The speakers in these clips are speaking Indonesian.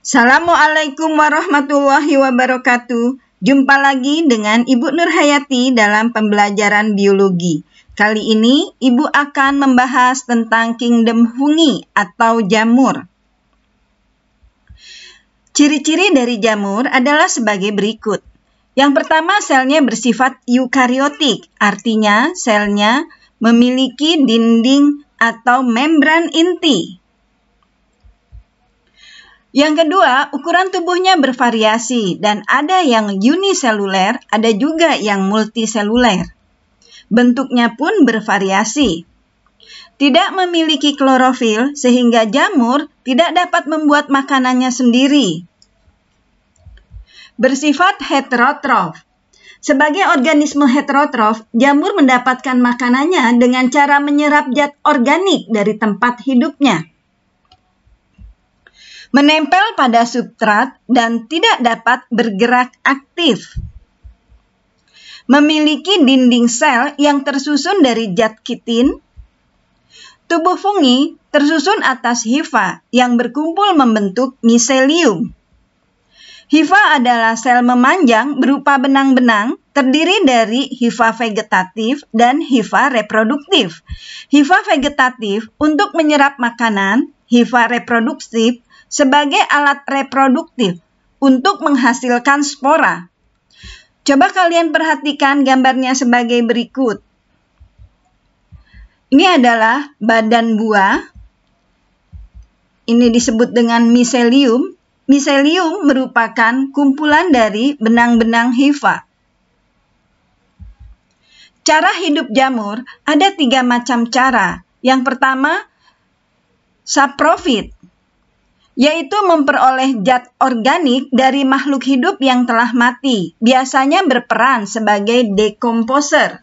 Assalamualaikum warahmatullahi wabarakatuh. Jumpa lagi dengan Ibu Nurhayati dalam pembelajaran biologi. Kali ini Ibu akan membahas tentang kingdom fungi atau jamur. Ciri-ciri dari jamur adalah sebagai berikut. Yang pertama, selnya bersifat eukariotik, artinya selnya memiliki dinding atau membran inti. Yang kedua, ukuran tubuhnya bervariasi dan ada yang uniseluler, ada juga yang multiseluler. Bentuknya pun bervariasi. Tidak memiliki klorofil sehingga jamur tidak dapat membuat makanannya sendiri. Bersifat heterotrof. Sebagai organisme heterotrof, jamur mendapatkan makanannya dengan cara menyerap zat organik dari tempat hidupnya menempel pada substrat dan tidak dapat bergerak aktif. Memiliki dinding sel yang tersusun dari zat kitin. Tubuh fungi tersusun atas hifa yang berkumpul membentuk miselium. Hifa adalah sel memanjang berupa benang-benang terdiri dari hifa vegetatif dan hifa reproduktif. Hifa vegetatif untuk menyerap makanan, hifa reproduktif sebagai alat reproduktif untuk menghasilkan spora. Coba kalian perhatikan gambarnya sebagai berikut. Ini adalah badan buah. Ini disebut dengan miselium. Miselium merupakan kumpulan dari benang-benang hifa. Cara hidup jamur ada tiga macam cara. Yang pertama, saprofit yaitu memperoleh zat organik dari makhluk hidup yang telah mati, biasanya berperan sebagai dekomposer.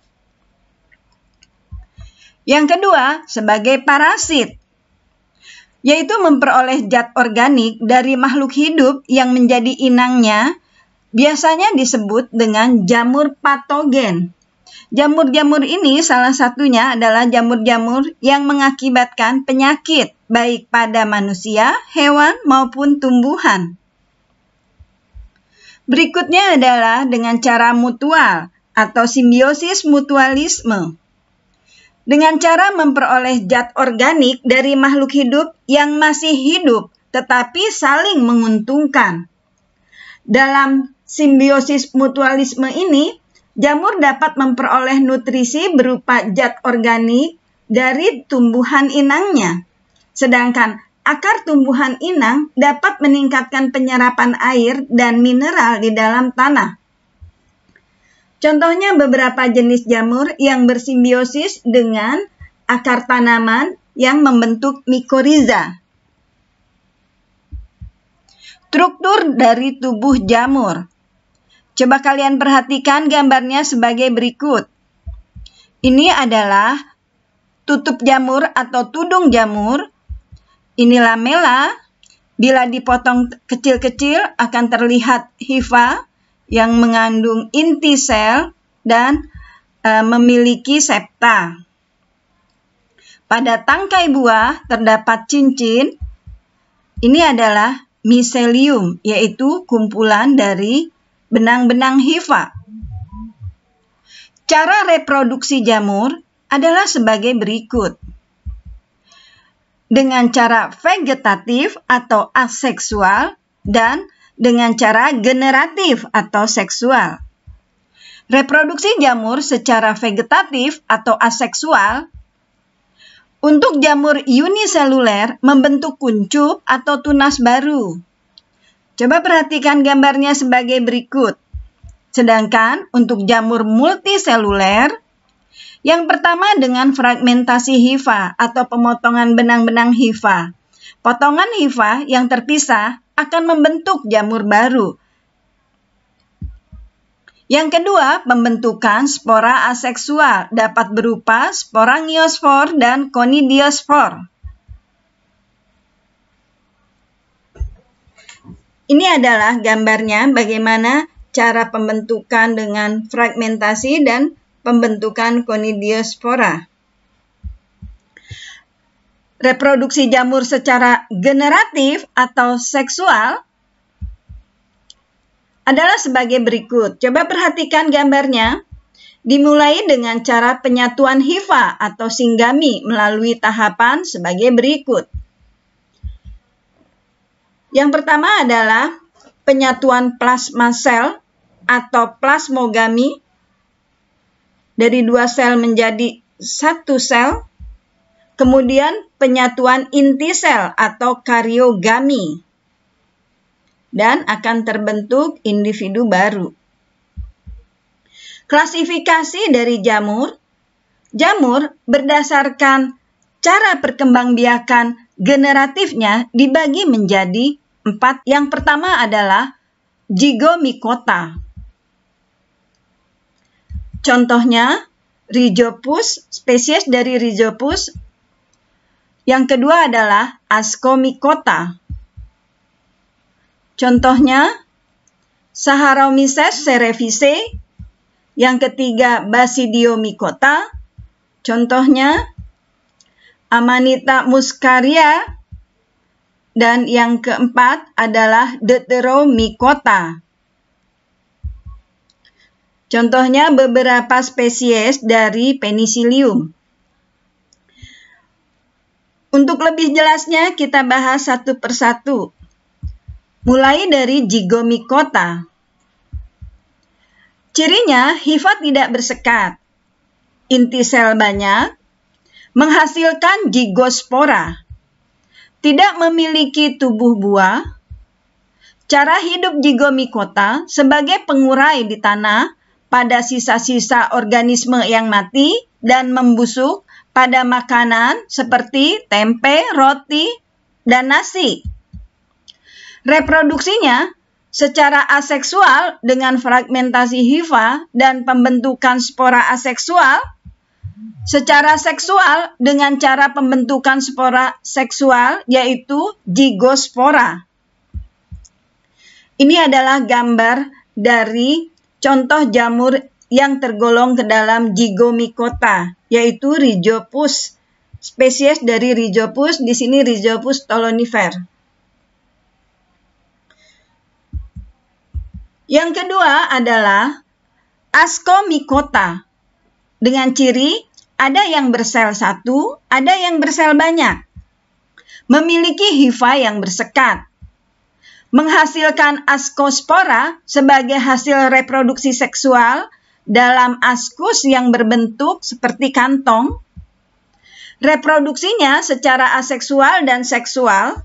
Yang kedua, sebagai parasit, yaitu memperoleh zat organik dari makhluk hidup yang menjadi inangnya, biasanya disebut dengan jamur patogen. Jamur-jamur ini salah satunya adalah jamur-jamur yang mengakibatkan penyakit baik pada manusia, hewan maupun tumbuhan. Berikutnya adalah dengan cara mutual atau simbiosis mutualisme. Dengan cara memperoleh zat organik dari makhluk hidup yang masih hidup tetapi saling menguntungkan. Dalam simbiosis mutualisme ini, Jamur dapat memperoleh nutrisi berupa zat organik dari tumbuhan inangnya. Sedangkan akar tumbuhan inang dapat meningkatkan penyerapan air dan mineral di dalam tanah. Contohnya beberapa jenis jamur yang bersimbiosis dengan akar tanaman yang membentuk mikoriza. Struktur dari tubuh jamur Coba kalian perhatikan gambarnya sebagai berikut. Ini adalah tutup jamur atau tudung jamur. Ini lamela. Bila dipotong kecil-kecil akan terlihat hifa yang mengandung inti sel dan e, memiliki septa. Pada tangkai buah terdapat cincin. Ini adalah miselium, yaitu kumpulan dari benang-benang hifa. Cara reproduksi jamur adalah sebagai berikut. Dengan cara vegetatif atau aseksual dan dengan cara generatif atau seksual. Reproduksi jamur secara vegetatif atau aseksual untuk jamur uniseluler membentuk kuncup atau tunas baru Coba perhatikan gambarnya sebagai berikut. Sedangkan untuk jamur multiseluler, yang pertama dengan fragmentasi hifa atau pemotongan benang-benang hifa. Potongan hifa yang terpisah akan membentuk jamur baru. Yang kedua, pembentukan spora aseksual dapat berupa spora dan konidiospor. Ini adalah gambarnya bagaimana cara pembentukan dengan fragmentasi dan pembentukan konidiospora. Reproduksi jamur secara generatif atau seksual adalah sebagai berikut. Coba perhatikan gambarnya. Dimulai dengan cara penyatuan hifa atau singgami melalui tahapan sebagai berikut. Yang pertama adalah penyatuan plasma sel atau plasmogami dari dua sel menjadi satu sel. Kemudian penyatuan inti sel atau karyogami dan akan terbentuk individu baru. Klasifikasi dari jamur Jamur berdasarkan cara perkembangbiakan generatifnya dibagi menjadi Empat, yang pertama adalah Mikota. Contohnya, Rhizopus, spesies dari Rhizopus. Yang kedua adalah Ascomycota. Contohnya, Saharomyces cerevisiae. Yang ketiga, Basidiomycota. Contohnya, Amanita muscaria. Dan yang keempat adalah deuteromycota. Contohnya beberapa spesies dari penicillium. Untuk lebih jelasnya kita bahas satu persatu. Mulai dari jigomikota. Cirinya hifa tidak bersekat. Inti sel banyak, menghasilkan gigospora tidak memiliki tubuh buah, cara hidup jigomikota sebagai pengurai di tanah pada sisa-sisa organisme yang mati dan membusuk pada makanan seperti tempe, roti, dan nasi. Reproduksinya secara aseksual dengan fragmentasi hifa dan pembentukan spora aseksual secara seksual dengan cara pembentukan spora seksual yaitu zigospora. Ini adalah gambar dari contoh jamur yang tergolong ke dalam zygomicota yaitu Rhizopus. Spesies dari Rhizopus di sini Rhizopus tolonifer. Yang kedua adalah Ascomycota dengan ciri ada yang bersel satu, ada yang bersel banyak. Memiliki hifa yang bersekat. Menghasilkan askospora sebagai hasil reproduksi seksual dalam askus yang berbentuk seperti kantong. Reproduksinya secara aseksual dan seksual.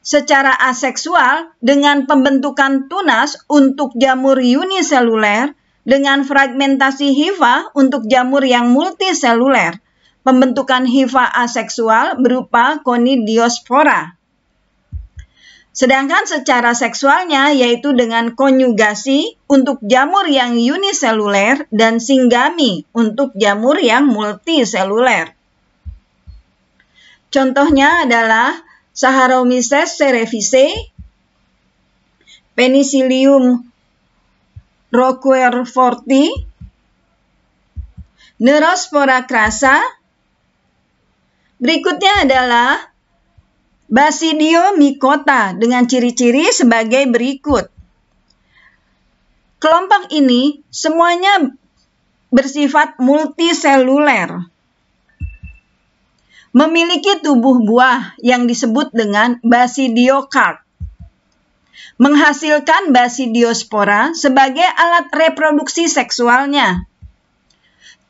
Secara aseksual dengan pembentukan tunas untuk jamur uniseluler dengan fragmentasi hifa untuk jamur yang multiseluler, pembentukan hifa aseksual berupa konidiospora. Sedangkan secara seksualnya yaitu dengan konjugasi untuk jamur yang uniseluler dan singgami untuk jamur yang multiseluler. Contohnya adalah Saharomyces cerevisiae, Penicillium Roquer forti, Neurospora crassa. Berikutnya adalah basidio Basidiomycota dengan ciri-ciri sebagai berikut. Kelompok ini semuanya bersifat multiseluler. Memiliki tubuh buah yang disebut dengan basidiokarp menghasilkan basidiospora sebagai alat reproduksi seksualnya.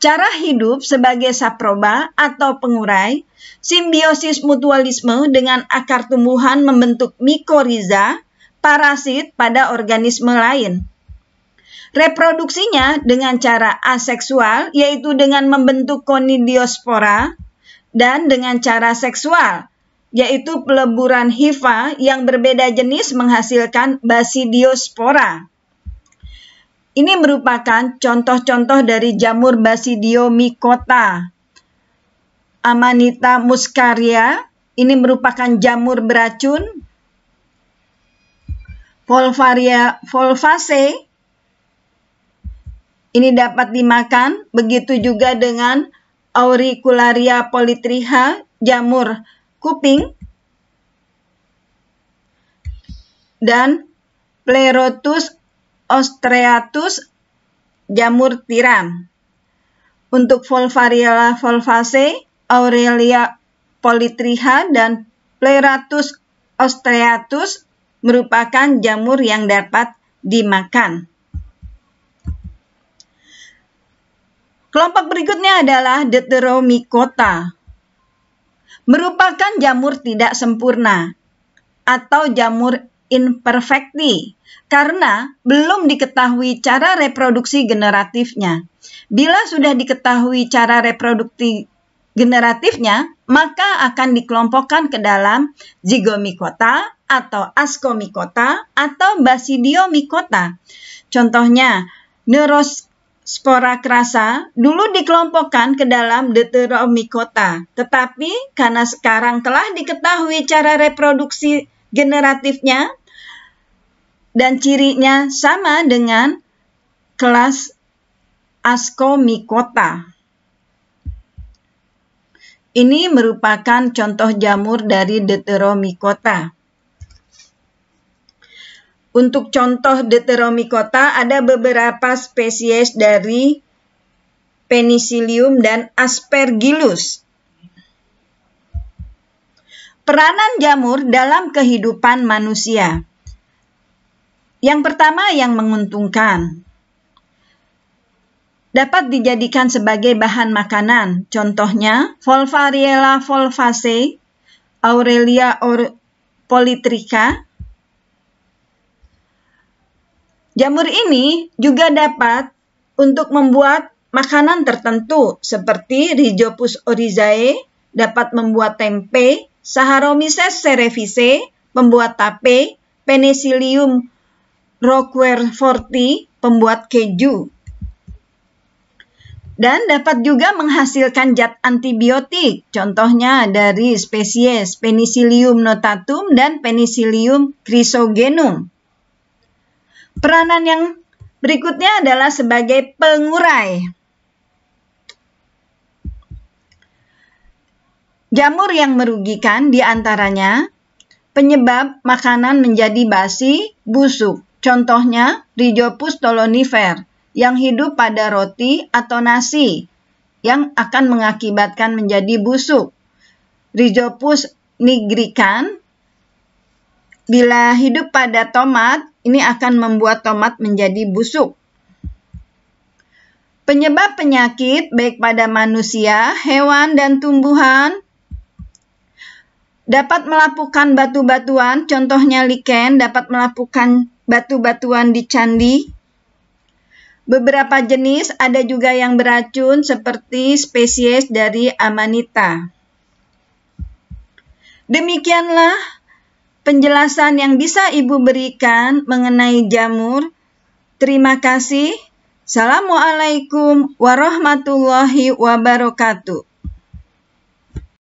Cara hidup sebagai saproba atau pengurai, simbiosis mutualisme dengan akar tumbuhan membentuk mikoriza, parasit pada organisme lain. Reproduksinya dengan cara aseksual, yaitu dengan membentuk konidiospora, dan dengan cara seksual, yaitu peleburan hifa yang berbeda jenis menghasilkan basidiospora. Ini merupakan contoh-contoh dari jamur basidiomycota. Amanita muscaria ini merupakan jamur beracun. Volvaria volvace ini dapat dimakan, begitu juga dengan Auricularia polytricha, jamur kuping, dan Pleurotus ostreatus jamur tiram. Untuk Volvariella volvace, Aurelia politriha dan Pleurotus ostreatus merupakan jamur yang dapat dimakan. Kelompok berikutnya adalah Deuteromycota merupakan jamur tidak sempurna atau jamur imperfecti karena belum diketahui cara reproduksi generatifnya. Bila sudah diketahui cara reproduksi generatifnya, maka akan dikelompokkan ke dalam zigomikota atau askomikota atau basidiomikota. Contohnya, neuros spora kerasa dulu dikelompokkan ke dalam Deuteromycota, tetapi karena sekarang telah diketahui cara reproduksi generatifnya dan cirinya sama dengan kelas Ascomycota. Ini merupakan contoh jamur dari Deuteromycota. Untuk contoh Deuteromycota ada beberapa spesies dari Penicillium dan Aspergillus. Peranan jamur dalam kehidupan manusia. Yang pertama yang menguntungkan. Dapat dijadikan sebagai bahan makanan. Contohnya, Volvariella volvaceae, Aurelia politrica, Jamur ini juga dapat untuk membuat makanan tertentu seperti Rhizopus oryzae dapat membuat tempe, Saharomyces cerevisiae pembuat tape, Penicillium roqueforti pembuat keju. Dan dapat juga menghasilkan zat antibiotik, contohnya dari spesies Penicillium notatum dan Penicillium chrysogenum. Peranan yang berikutnya adalah sebagai pengurai. Jamur yang merugikan diantaranya penyebab makanan menjadi basi, busuk. Contohnya Rhizopus tolonifer yang hidup pada roti atau nasi yang akan mengakibatkan menjadi busuk. Rhizopus nigrican Bila hidup pada tomat, ini akan membuat tomat menjadi busuk. Penyebab penyakit baik pada manusia, hewan, dan tumbuhan dapat melapukan batu-batuan, contohnya liken dapat melapukan batu-batuan di candi. Beberapa jenis ada juga yang beracun seperti spesies dari amanita. Demikianlah penjelasan yang bisa Ibu berikan mengenai jamur? Terima kasih. Assalamualaikum warahmatullahi wabarakatuh.